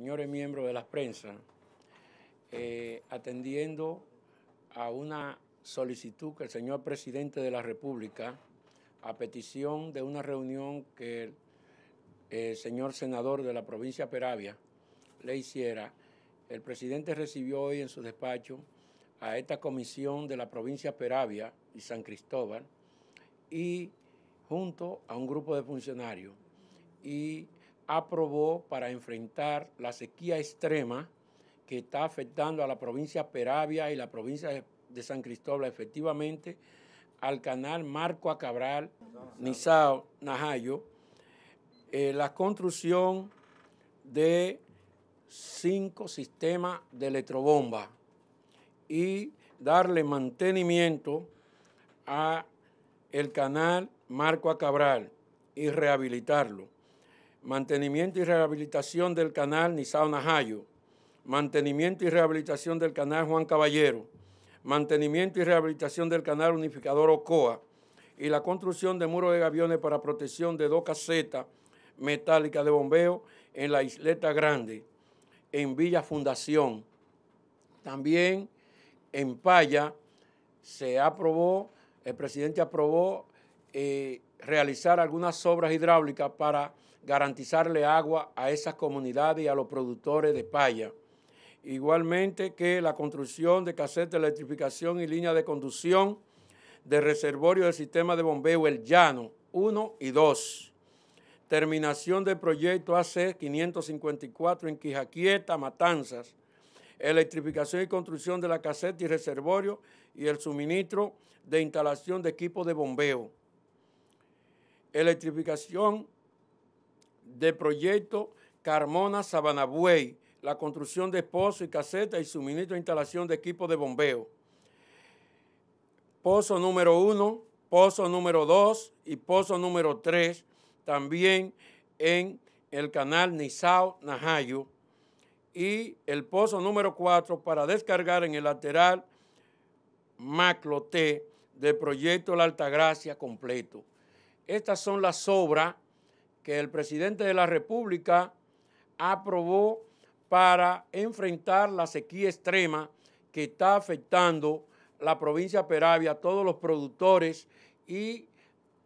señores miembros de la prensa, eh, atendiendo a una solicitud que el señor presidente de la República, a petición de una reunión que el, señor senador de la provincia Peravia le hiciera, el presidente recibió hoy en su despacho a esta comisión de la provincia Peravia y San Cristóbal y junto a un grupo de funcionarios y aprobó para enfrentar la sequía extrema que está afectando a la provincia Peravia y la provincia de San Cristóbal, efectivamente, al canal Marco Cabral, Nizao, Najayo, eh, la construcción de cinco sistemas de electrobomba y darle mantenimiento a el canal Marco a Cabral y rehabilitarlo mantenimiento y rehabilitación del canal Nizao Najayo, mantenimiento y rehabilitación del canal Juan Caballero, mantenimiento y rehabilitación del canal unificador Ocoa y la construcción de muros de aviones para protección de dos casetas metálicas de bombeo en la isleta Grande, en Villa Fundación. También en Paya se aprobó, el presidente aprobó eh, realizar algunas obras hidráulicas para garantizarle agua a esas comunidades y a los productores de paya. Igualmente que la construcción de caseta de electrificación y línea de conducción de reservorio del sistema de bombeo El Llano 1 y 2. Terminación del proyecto AC 554 en Quijaquieta, Matanzas. Electrificación y construcción de la caseta y reservorio y el suministro de instalación de equipos de bombeo. Electrificación de proyecto Carmona Sabanabuey, la construcción de pozo y caseta y suministro de instalación de equipos de bombeo. Pozo número uno... pozo número 2 y pozo número 3, también en el canal Nizao Najayo. Y el pozo número 4 para descargar en el lateral Macloté del proyecto La Altagracia completo. Estas son las obras que el presidente de la República aprobó para enfrentar la sequía extrema que está afectando la provincia Peravia, a todos los productores y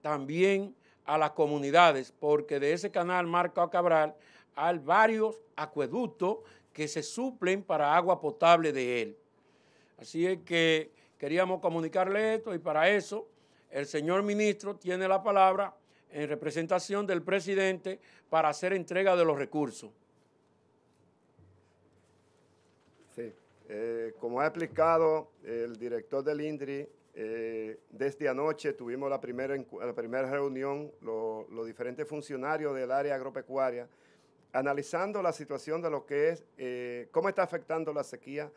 también a las comunidades, porque de ese canal Marco Cabral hay varios acueductos que se suplen para agua potable de él. Así es que queríamos comunicarle esto y para eso el señor ministro tiene la palabra en representación del presidente para hacer entrega de los recursos. Sí, eh, como ha explicado el director del INDRI, eh, desde este anoche tuvimos la primera, la primera reunión, los diferentes funcionarios del área agropecuaria, analizando la situación de lo que es, eh, cómo está afectando la sequía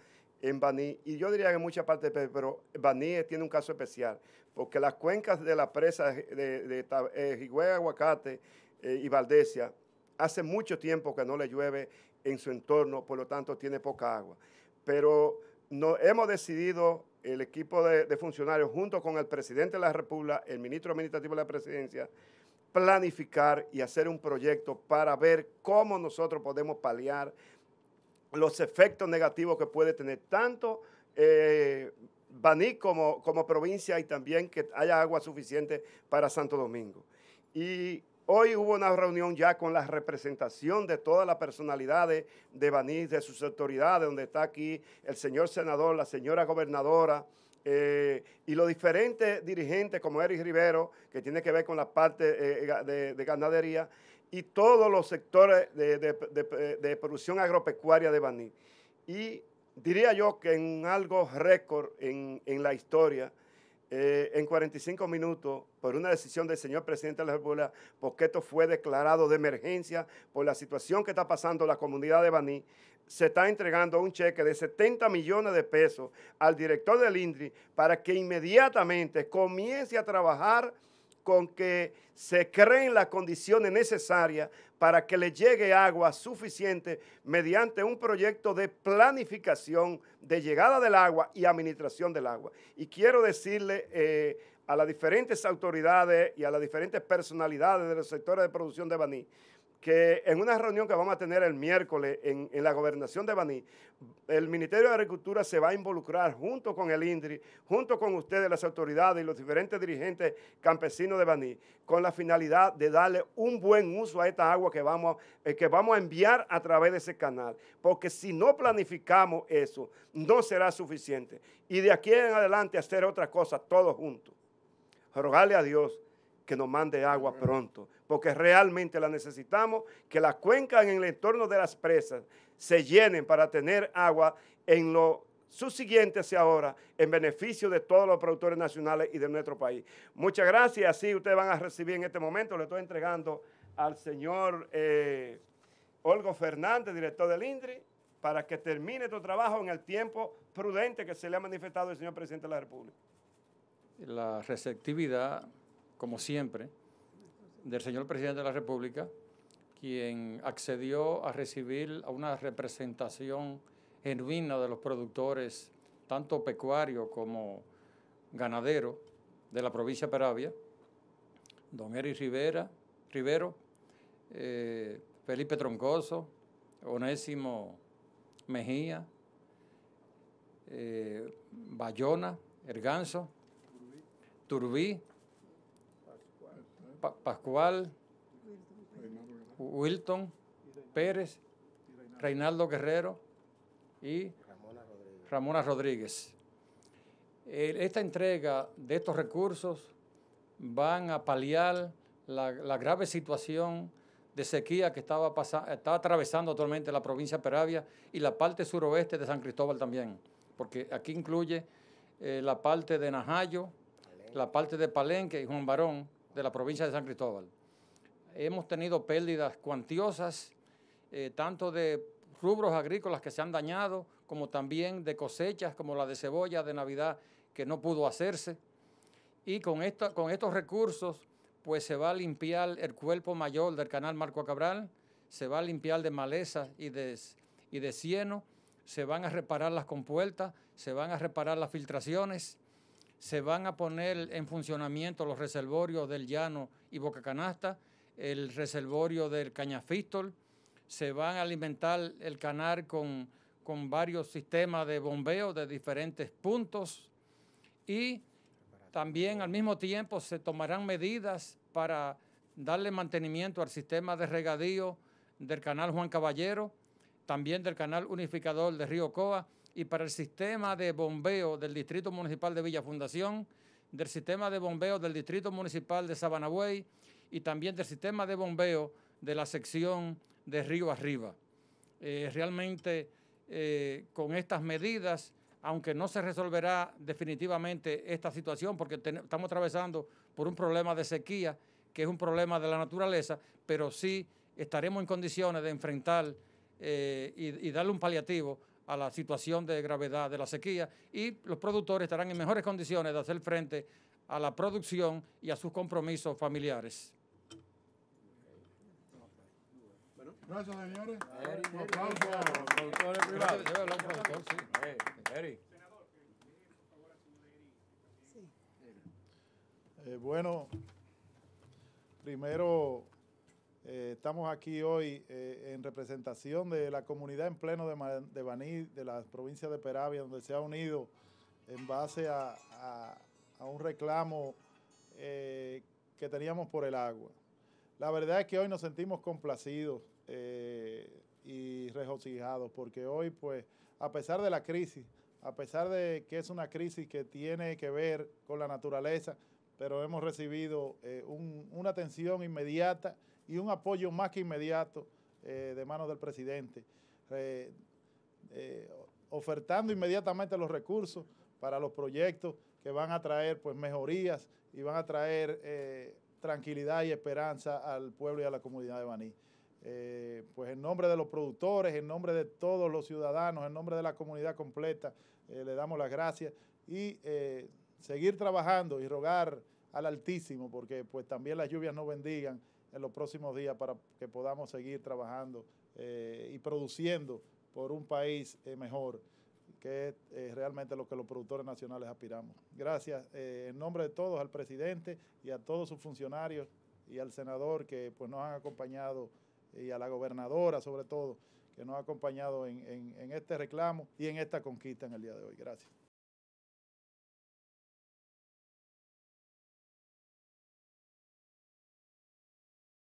en Baní, y yo diría que en muchas partes, pero Baní tiene un caso especial, porque las cuencas de la presa de, de, eh, Aguacate eh, y Valdesia, hace mucho tiempo que no le llueve en su entorno, por lo tanto tiene poca agua. Pero hemos decidido, el equipo de funcionarios, junto con el presidente de la República, el ministro administrativo de la presidencia, planificar y hacer un proyecto para ver cómo nosotros podemos paliar los efectos negativos que puede tener tanto eh, Baní como, como provincia y también que haya agua suficiente para Santo Domingo. Y hoy hubo una reunión ya con la representación de todas las personalidades de Baní, de sus autoridades, donde está aquí el señor senador, la señora gobernadora, eh, y los diferentes dirigentes como Eric Rivero, que tiene que ver con la parte eh, de, ganadería, y todos los sectores de, producción agropecuaria de Baní. Y diría yo que en algo récord en la historia, eh, en 45 minutos por una decisión del señor presidente de la República, porque esto fue declarado de emergencia por la situación que está pasando la comunidad de Baní, se está entregando un cheque de 70 millones de pesos al director del INDRI para que inmediatamente comience a trabajar con que se creen las condiciones necesarias para que le llegue agua suficiente mediante un proyecto de planificación de llegada del agua y administración del agua. Y quiero decirle eh, a las diferentes autoridades y a las diferentes personalidades de los sectores de producción de Baní, que en una reunión que vamos a tener el miércoles en, la gobernación de Baní, el Ministerio de Agricultura se va a involucrar junto con el INDRI, junto con ustedes, las autoridades y los diferentes dirigentes campesinos de Baní, con la finalidad de darle un buen uso a esta agua que vamos, eh, que vamos a enviar a través de ese canal. Porque si no planificamos eso, no será suficiente. Y de aquí en adelante hacer otra cosa todos juntos. Rogarle a Dios que nos mande agua pronto, porque realmente la necesitamos, que las cuencas en el entorno de las presas se llenen para tener agua en lo subsiguiente hacia ahora, en beneficio de todos los productores nacionales y de nuestro país. Muchas gracias, así ustedes van a recibir en este momento, le estoy entregando al señor eh, Olgo Fernández, director del INDRI, para que termine este trabajo en el tiempo prudente que se le ha manifestado el señor presidente de la República. La receptividad como siempre, del señor presidente de la República, quien accedió a recibir a una representación genuina de los productores, tanto pecuario como ganadero, de la provincia de Peravia, don Eric Rivera, Rivero, eh, Felipe Troncoso, Onésimo Mejía, eh, Bayona, Erganzo, Turbí Pascual, Wilton Pérez, Reinaldo Guerrero y Ramona Rodríguez. Esta entrega de estos recursos van a paliar la, grave situación de sequía que estaba, estaba atravesando actualmente la provincia de Peravia y la parte suroeste de San Cristóbal también, porque aquí incluye eh, la parte de Najayo, la parte de Palenque y Juan Barón, de la provincia de San Cristóbal. Hemos tenido pérdidas cuantiosas, eh, tanto de rubros agrícolas que se han dañado, como también de cosechas como la de cebolla de Navidad que no pudo hacerse. Y con, esta, con estos recursos, pues se va a limpiar el cuerpo mayor del canal Marco Cabral, se va a limpiar de maleza y de, y de cieno, se van a reparar las compuertas, se van a reparar las filtraciones se van a poner en funcionamiento los reservorios del Llano y Boca Canasta, el reservorio del Cañafistol, se van a alimentar el canal con, con varios sistemas de bombeo de diferentes puntos y también al mismo tiempo se tomarán medidas para darle mantenimiento al sistema de regadío del canal Juan Caballero, también del canal unificador de Río Coa y para el sistema de bombeo del Distrito Municipal de Villa Fundación, del sistema de bombeo del Distrito Municipal de Sabanagüey y también del sistema de bombeo de la sección de Río Arriba. Eh, realmente eh, con estas medidas, aunque no se resolverá definitivamente esta situación, porque estamos atravesando por un problema de sequía, que es un problema de la naturaleza, pero sí estaremos en condiciones de enfrentar eh, y darle un paliativo a la situación de gravedad de la sequía y los productores estarán en mejores condiciones de hacer frente a la producción y a sus compromisos familiares. Gracias, señores. Un aplauso. bueno, primero eh, estamos aquí hoy eh, en representación de la comunidad en pleno de, de Baní, de la provincia de Peravia, donde se ha unido en base a, un reclamo eh, que teníamos por el agua. La verdad es que hoy nos sentimos complacidos y regocijados, porque hoy, pues, a pesar de la crisis, a pesar de que es una crisis que tiene que ver con la naturaleza, pero hemos recibido una atención inmediata y un apoyo más que inmediato eh, de manos del presidente, eh, ofertando inmediatamente los recursos para los proyectos que van a traer pues, mejorías y van a traer eh, tranquilidad y esperanza al pueblo y a la comunidad de Baní. pues en nombre de los productores, en nombre de todos los ciudadanos, en nombre de la comunidad completa, le damos las gracias y seguir trabajando y rogar al Altísimo, porque pues también las lluvias nos bendigan en los próximos días para que podamos seguir trabajando eh, y produciendo por un país eh, mejor, que es eh, realmente lo que los productores nacionales aspiramos. Gracias en nombre de todos al presidente y a todos sus funcionarios y al senador que pues, nos han acompañado y a la gobernadora sobre todo, que nos ha acompañado en este reclamo y en esta conquista en el día de hoy. Gracias.